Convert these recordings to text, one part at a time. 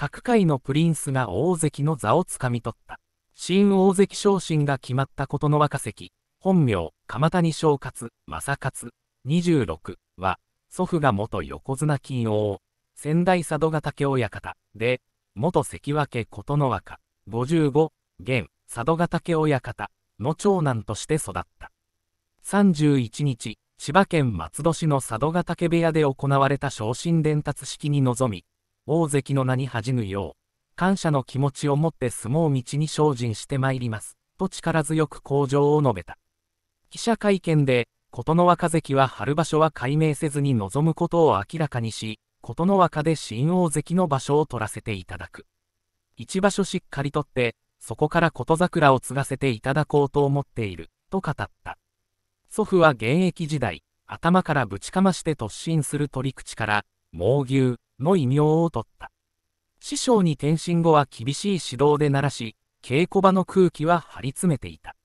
各界のプリンスが大関の座をつかみ取った。新大関昇進が決まったことの若関、本名、鎌谷正勝、正勝、26は、祖父が元横綱金王、仙台佐渡ヶ嶽親方で、元関脇琴ノ若、55、現、佐渡ヶ嶽親方の長男として育った。31日、千葉県松戸市の佐渡ヶ嶽部屋で行われた昇進伝達式に臨み、大関の名に恥じぬよう、感謝の気持ちを持って相撲道に精進してまいります、と力強く向上を述べた。記者会見で、琴ノ若関は春場所は解明せずに望むことを明らかにし、琴ノ若で新大関の場所を取らせていただく。一場所しっかり取って、そこから琴桜を継がせていただこうと思っている、と語った。祖父は現役時代、頭からぶちかまして突進する取り口から、猛牛、の異名を取った。師匠に転身後は厳しい指導で鳴らし、稽古場の空気は張り詰めていた。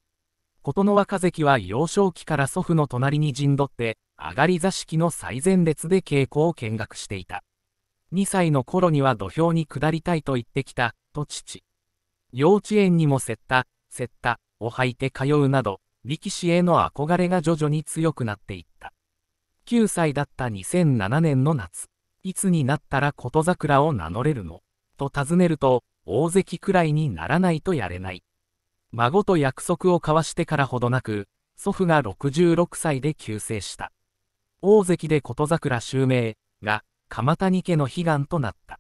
琴ノ若関は幼少期から祖父の隣に陣取って、上がり座敷の最前列で稽古を見学していた。2歳の頃には土俵に下りたいと言ってきた、と父。幼稚園にも接った、接った、を履いて通うなど、力士への憧れが徐々に強くなっていった。9歳だった2007年の夏。いつになったら琴桜を名乗れるのと尋ねると、大関くらいにならないとやれない。孫と約束を交わしてからほどなく、祖父が66歳で急逝した。大関で琴桜襲名が、鎌谷家の悲願となった。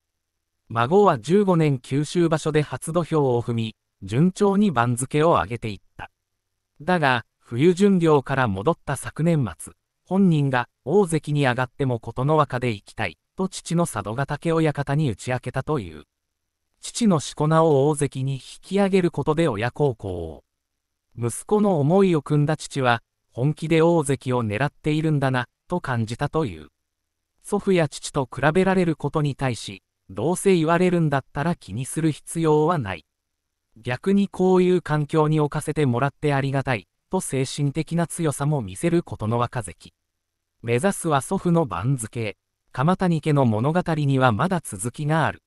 孫は15年九州場所で初土俵を踏み、順調に番付を上げていった。だが、冬巡業から戻った昨年末、本人が大関に上がっても琴の若で行きたい。と父の佐渡ヶ嶽親方に打ち明けたという。父のしこ名を大関に引き上げることで親孝行を。息子の思いを汲んだ父は、本気で大関を狙っているんだな、と感じたという。祖父や父と比べられることに対し、どうせ言われるんだったら気にする必要はない。逆にこういう環境に置かせてもらってありがたい、と精神的な強さも見せることの若関。目指すは祖父の番付。鎌谷家の物語にはまだ続きがある。